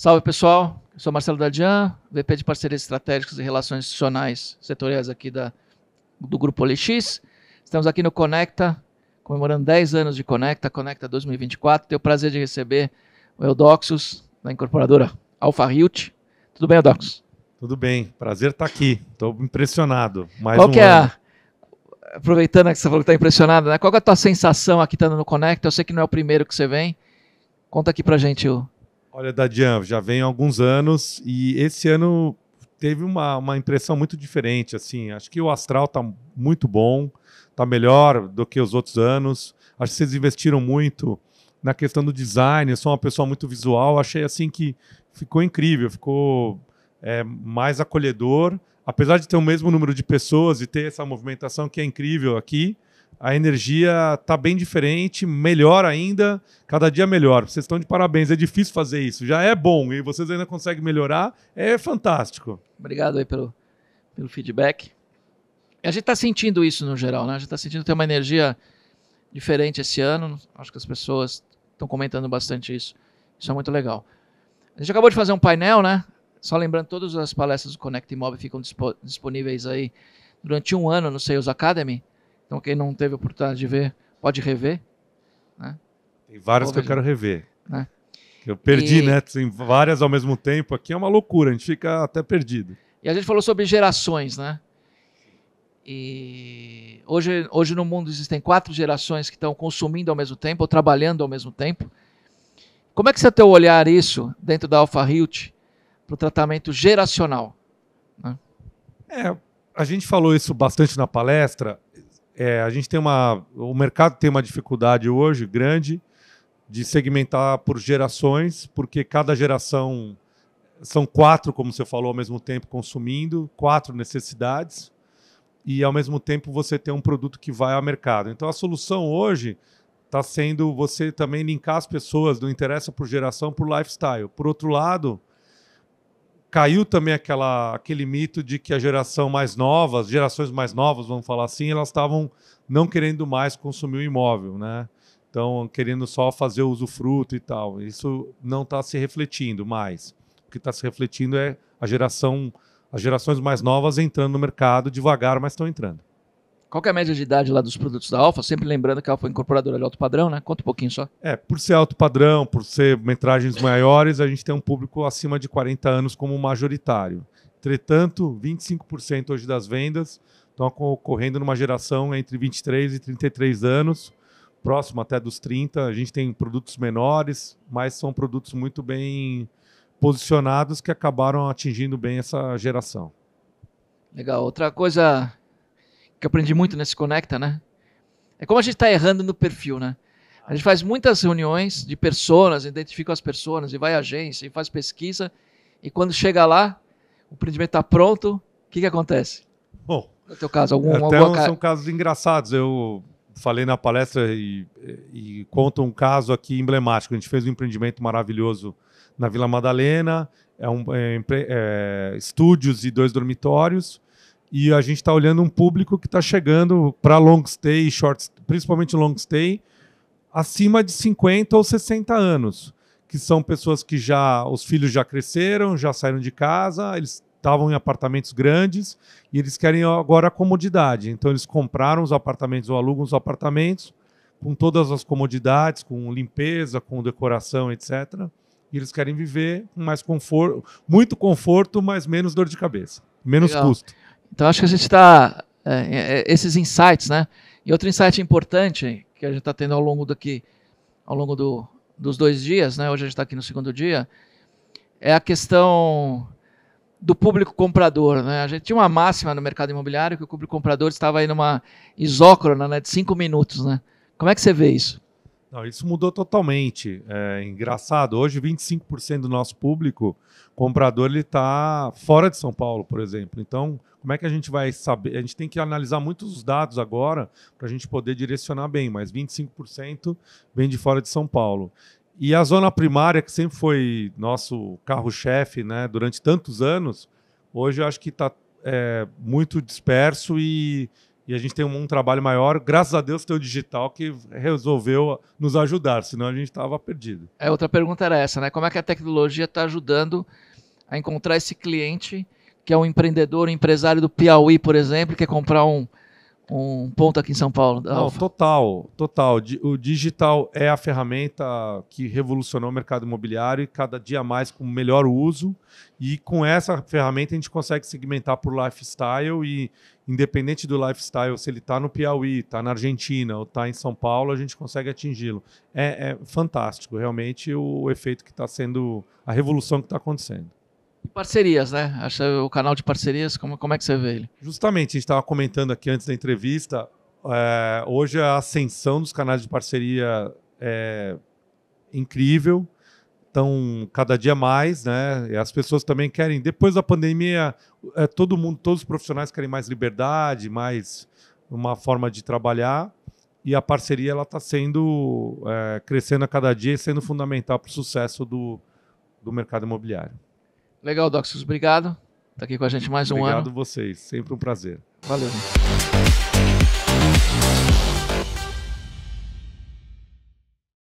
Salve pessoal, eu sou Marcelo Dadian, VP de Parcerias Estratégicas e Relações Institucionais Setoriais aqui da, do Grupo OLX. Estamos aqui no Conecta, comemorando 10 anos de Conecta, Conecta 2024. Tenho o prazer de receber o Eudoxus, da incorporadora Alfa Hilt. Tudo bem, Eudoxus? Tudo bem, prazer estar tá aqui. Estou impressionado. Mais Qual um que é Aproveitando que você falou que está impressionado, né? Qual é a tua sensação aqui estando no Conecta? Eu sei que não é o primeiro que você vem. Conta aqui para gente o, Olha, Dadian, já vem alguns anos e esse ano teve uma, uma impressão muito diferente. Assim, acho que o astral está muito bom, está melhor do que os outros anos. Acho que vocês investiram muito na questão do design. Eu sou uma pessoa muito visual. Achei assim que ficou incrível, ficou é, mais acolhedor. Apesar de ter o mesmo número de pessoas e ter essa movimentação que é incrível aqui, a energia está bem diferente, melhor ainda, cada dia melhor. Vocês estão de parabéns, é difícil fazer isso, já é bom e vocês ainda conseguem melhorar, é fantástico. Obrigado aí pelo, pelo feedback. A gente está sentindo isso no geral, né? A gente está sentindo ter uma energia diferente esse ano. Acho que as pessoas estão comentando bastante isso. Isso é muito legal. A gente acabou de fazer um painel, né? Só lembrando, todas as palestras do Connect Mob ficam disponíveis aí durante um ano no Sales Academy. Então, quem não teve a oportunidade de ver, pode rever. Né? Tem várias que eu quero rever. Né? Eu perdi, e... né? Tem várias ao mesmo tempo. Aqui é uma loucura, a gente fica até perdido. E a gente falou sobre gerações, né? E hoje, hoje no mundo existem quatro gerações que estão consumindo ao mesmo tempo ou trabalhando ao mesmo tempo. Como é que você tem o olhar isso dentro da Alpha Hilt para o tratamento geracional? Né? É, a gente falou isso bastante na palestra é, a gente tem uma. O mercado tem uma dificuldade hoje grande de segmentar por gerações, porque cada geração são quatro, como você falou, ao mesmo tempo consumindo, quatro necessidades, e ao mesmo tempo você tem um produto que vai ao mercado. Então a solução hoje está sendo você também linkar as pessoas, não interessa por geração, por lifestyle. Por outro lado, caiu também aquela, aquele mito de que a geração mais nova, as gerações mais novas, vamos falar assim, elas estavam não querendo mais consumir o imóvel, né? Então, querendo só fazer o usufruto e tal. Isso não está se refletindo mais. O que está se refletindo é a geração, as gerações mais novas entrando no mercado devagar, mas estão entrando. Qual é a média de idade lá dos produtos da Alfa? Sempre lembrando que a Alfa é incorporadora de alto padrão, né? Conta um pouquinho só. É, por ser alto padrão, por ser metragens maiores, a gente tem um público acima de 40 anos como majoritário. Entretanto, 25% hoje das vendas estão ocorrendo numa geração entre 23 e 33 anos, próximo até dos 30. A gente tem produtos menores, mas são produtos muito bem posicionados que acabaram atingindo bem essa geração. Legal. Outra coisa que eu aprendi muito nesse né, Conecta, né? É como a gente está errando no perfil, né? A gente faz muitas reuniões de pessoas, identifica as pessoas, e vai à agência, e faz pesquisa, e quando chega lá, o empreendimento está pronto, o que, que acontece? Bom, no teu caso, algum, até alguma... são casos engraçados. Eu falei na palestra e, e conto um caso aqui emblemático. A gente fez um empreendimento maravilhoso na Vila Madalena, é um é, é, estúdios e dois dormitórios e a gente está olhando um público que está chegando para long stay, short, principalmente long stay, acima de 50 ou 60 anos, que são pessoas que já os filhos já cresceram, já saíram de casa, eles estavam em apartamentos grandes e eles querem agora a comodidade. Então eles compraram os apartamentos ou alugam os apartamentos com todas as comodidades, com limpeza, com decoração, etc. E eles querem viver com mais conforto, muito conforto, mas menos dor de cabeça, menos Legal. custo. Então acho que a gente está. É, é, é, esses insights, né? E outro insight importante que a gente está tendo ao longo daqui, ao longo do, dos dois dias, né? Hoje a gente está aqui no segundo dia, é a questão do público comprador, né? A gente tinha uma máxima no mercado imobiliário que o público comprador estava aí numa isócrona, né, de cinco minutos, né? Como é que você vê isso? Não, isso mudou totalmente. É engraçado. Hoje, 25% do nosso público comprador ele está fora de São Paulo, por exemplo. Então, como é que a gente vai saber? A gente tem que analisar muitos dados agora para a gente poder direcionar bem. Mas 25% vem de fora de São Paulo. E a zona primária, que sempre foi nosso carro-chefe, né, durante tantos anos, hoje eu acho que está é, muito disperso e e a gente tem um, um, trabalho maior. Graças a Deus tem o digital que resolveu nos ajudar, senão a gente estava perdido. É, outra pergunta era essa, né? Como é que a tecnologia está ajudando a encontrar esse cliente que é um empreendedor, um empresário do Piauí, por exemplo, que quer comprar um, um ponto aqui em São Paulo. Não, total, total. O digital é a ferramenta que revolucionou o mercado imobiliário e cada dia mais com melhor uso. E com essa ferramenta a gente consegue segmentar por lifestyle e independente do lifestyle, se ele está no Piauí, está na Argentina ou está em São Paulo, a gente consegue atingi-lo. É, é fantástico, realmente, o efeito que está sendo, a revolução que está acontecendo. Parcerias, né? Acho o canal de parcerias, como, como é que você vê ele? Justamente, a gente estava comentando aqui antes da entrevista, é, hoje a ascensão dos canais de parceria é incrível, estão cada dia mais, né? E as pessoas também querem, depois da pandemia, é, todo mundo, todos os profissionais querem mais liberdade, mais uma forma de trabalhar e a parceria ela está sendo é, crescendo a cada dia e sendo fundamental para o sucesso do, do mercado imobiliário. Legal, Doxus, obrigado. Tá aqui com a gente mais um ano. Obrigado vocês, sempre um prazer. Valeu.